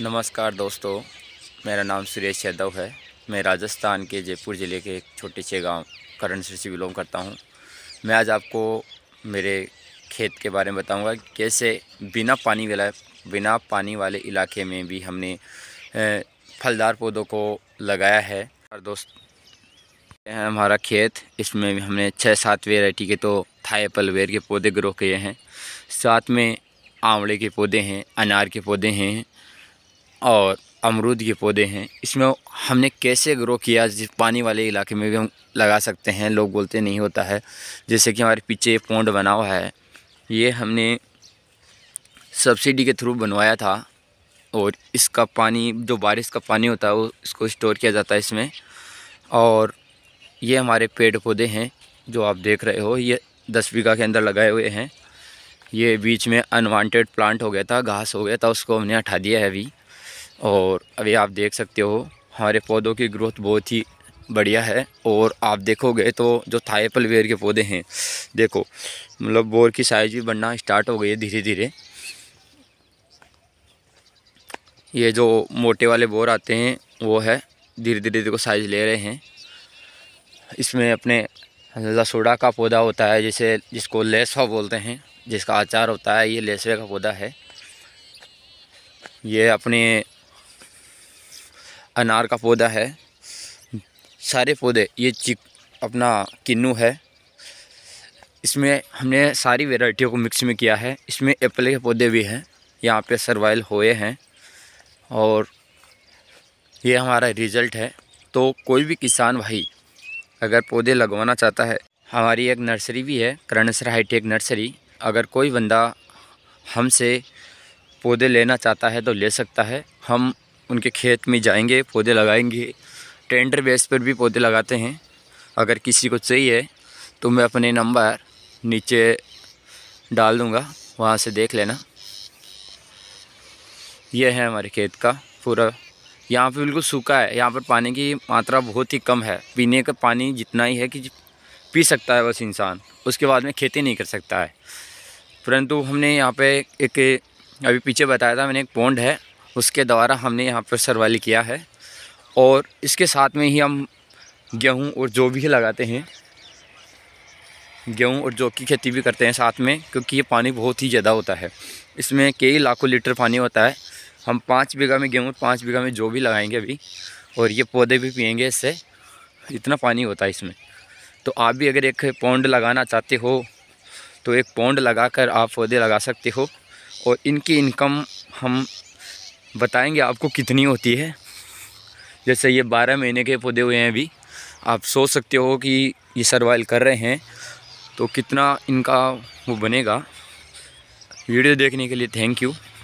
नमस्कार दोस्तों मेरा नाम सुरेश यादव है मैं राजस्थान के जयपुर ज़िले के एक छोटे से गांव सिर से बिलोंग करता हूं। मैं आज आपको मेरे खेत के बारे में बताऊंगा कैसे बिना पानी वाला बिना पानी वाले इलाके में भी हमने फलदार पौधों को लगाया है और दोस्त है हमारा खेत इसमें हमने छः सात वेराइटी के तो थाई एप्पल वेर के पौधे ग्रो किए हैं साथ में आंवले के पौधे हैं अनार के पौधे हैं और अमरूद के पौधे हैं इसमें हमने कैसे ग्रो किया जिस पानी वाले इलाके में भी हम लगा सकते हैं लोग बोलते नहीं होता है जैसे कि हमारे पीछे पौंड बना हुआ है ये हमने सब्सिडी के थ्रू बनवाया था और इसका पानी जो बारिश का पानी होता है वो इसको स्टोर किया जाता है इसमें और ये हमारे पेड़ पौधे हैं जो आप देख रहे हो ये दस बीघा के अंदर लगाए हुए हैं ये बीच में अनवांटेड प्लांट हो गया था घास हो गया था उसको हमने हटा दिया है अभी और अभी आप देख सकते हो हमारे पौधों की ग्रोथ बहुत ही बढ़िया है और आप देखोगे तो जो थाएपल वेयर के पौधे हैं देखो मतलब बोर की साइज़ भी बढ़ना स्टार्ट हो गई है धीरे धीरे ये जो मोटे वाले बोर आते हैं वो है धीरे धीरे देखो साइज़ ले रहे हैं इसमें अपने लसोड़ा का पौधा होता है जिसे जिसको लेसवा बोलते हैं जिसका आचार होता है ये लेसवे का पौधा है ये अपने अनार का पौधा है सारे पौधे ये चिक अपना किन्नू है इसमें हमने सारी वेराइटियों को मिक्स में किया है इसमें एप्पल के पौधे भी हैं यहाँ पे सर्वाइल होए हैं और ये हमारा रिजल्ट है तो कोई भी किसान भाई अगर पौधे लगवाना चाहता है हमारी एक नर्सरी भी है करणसर हाईटेक नर्सरी अगर कोई बंदा हमसे पौधे लेना चाहता है तो ले सकता है हम उनके खेत में जाएंगे पौधे लगाएंगे टेंडर बेस पर भी पौधे लगाते हैं अगर किसी को चाहिए तो मैं अपने नंबर नीचे डाल दूँगा वहाँ से देख लेना यह है हमारे खेत का पूरा यहाँ पे बिल्कुल सूखा है यहाँ पर पानी की मात्रा बहुत ही कम है पीने का पानी जितना ही है कि पी सकता है बस इंसान उसके बाद में खेती नहीं कर सकता है परंतु हमने यहाँ पे एक अभी पीछे बताया था मैंने एक पौंड है उसके द्वारा हमने यहाँ पर सरवाली किया है और इसके साथ में ही हम गेहूँ और जौ भी लगाते हैं गेहूँ और जौ की खेती भी करते हैं साथ में क्योंकि ये पानी बहुत ही ज़्यादा होता है इसमें कई लाखों लीटर पानी होता है हम पाँच बीघा में गेहूँ पाँच बीघा में जौ भी लगाएंगे अभी और ये पौधे भी पियेंगे इससे इतना पानी होता है इसमें तो आप भी अगर एक पौंड लगाना चाहते हो तो एक पौंड लगाकर आप पौधे लगा सकते हो और इनकी इनकम हम बताएंगे आपको कितनी होती है जैसे ये बारह महीने के पौधे हुए हैं अभी आप सोच सकते हो कि ये सर्वाइल कर रहे हैं तो कितना इनका वो बनेगा वीडियो देखने के लिए थैंक यू